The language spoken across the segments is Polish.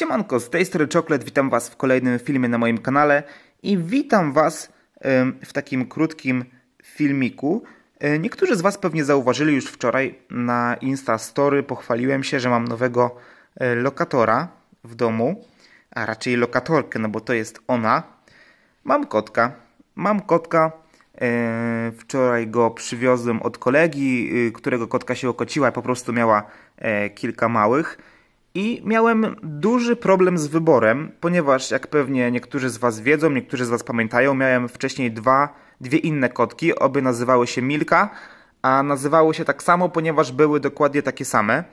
Siemanko, z tej strony Czoklet, witam Was w kolejnym filmie na moim kanale i witam Was w takim krótkim filmiku. E, niektórzy z Was pewnie zauważyli już wczoraj na Insta Story, pochwaliłem się, że mam nowego e, lokatora w domu, a raczej lokatorkę, no bo to jest ona. Mam kotka, mam kotka, e, Wczoraj go przywiozłem od kolegi, którego kotka się okociła, po prostu miała kilka małych. I miałem duży problem z wyborem, ponieważ jak pewnie niektórzy z Was wiedzą, niektórzy z Was pamiętają, miałem wcześniej dwa, dwie inne kotki, oby nazywały się Milka, a nazywały się tak samo, ponieważ były dokładnie takie same.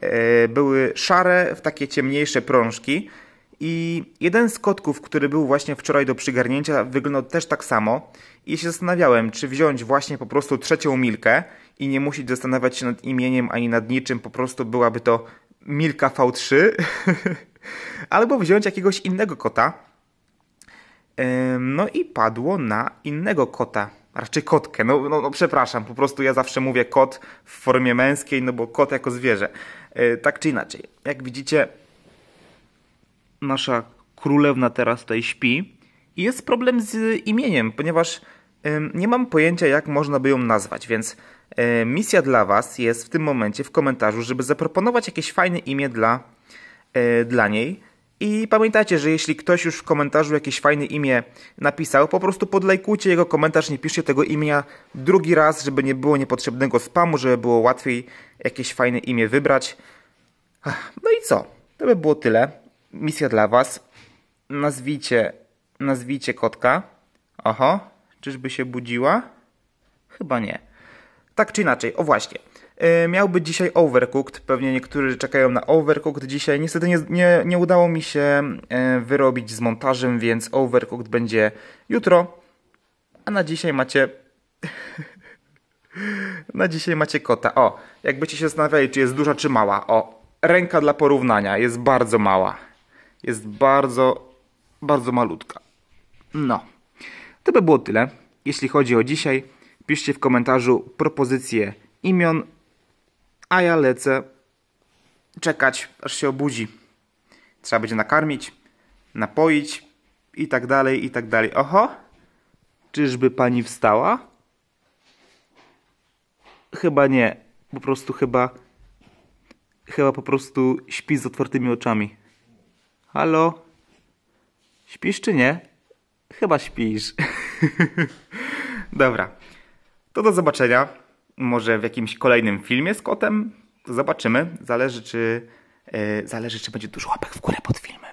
E, były szare w takie ciemniejsze prążki i jeden z kotków, który był właśnie wczoraj do przygarnięcia, wyglądał też tak samo i się zastanawiałem, czy wziąć właśnie po prostu trzecią Milkę i nie musić zastanawiać się nad imieniem ani nad niczym, po prostu byłaby to Milka V3 albo wziąć jakiegoś innego kota. No i padło na innego kota, raczej kotkę. No, no, no, przepraszam, po prostu ja zawsze mówię kot w formie męskiej, no bo kot jako zwierzę. E, tak czy inaczej, jak widzicie, nasza królewna teraz tutaj śpi i jest problem z imieniem, ponieważ nie mam pojęcia, jak można by ją nazwać, więc misja dla Was jest w tym momencie w komentarzu, żeby zaproponować jakieś fajne imię dla, e, dla niej. I pamiętajcie, że jeśli ktoś już w komentarzu jakieś fajne imię napisał, po prostu podlajkujcie jego komentarz, nie piszcie tego imienia drugi raz, żeby nie było niepotrzebnego spamu, żeby było łatwiej jakieś fajne imię wybrać. No i co? To by było tyle. Misja dla Was. Nazwijcie, nazwijcie kotka. Oho, Czyżby się budziła? Chyba nie. Tak czy inaczej, o właśnie. E, Miałby dzisiaj Overcooked, pewnie niektórzy czekają na Overcooked dzisiaj. Niestety nie, nie, nie udało mi się e, wyrobić z montażem, więc Overcooked będzie jutro. A na dzisiaj macie... na dzisiaj macie kota. O, jakbyście się zastanawiali, czy jest duża, czy mała. O, ręka dla porównania jest bardzo mała. Jest bardzo, bardzo malutka. No. To by było tyle. Jeśli chodzi o dzisiaj, piszcie w komentarzu propozycje imion, a ja lecę czekać, aż się obudzi. Trzeba będzie nakarmić, napoić i tak dalej, i tak dalej. Oho, czyżby pani wstała? Chyba nie. Po prostu chyba... Chyba po prostu śpi z otwartymi oczami. Halo? Śpisz czy nie? Chyba śpisz. Dobra. To do zobaczenia. Może w jakimś kolejnym filmie z kotem. Zobaczymy. Zależy, czy, yy, zależy, czy będzie dużo łapek w górę pod filmem.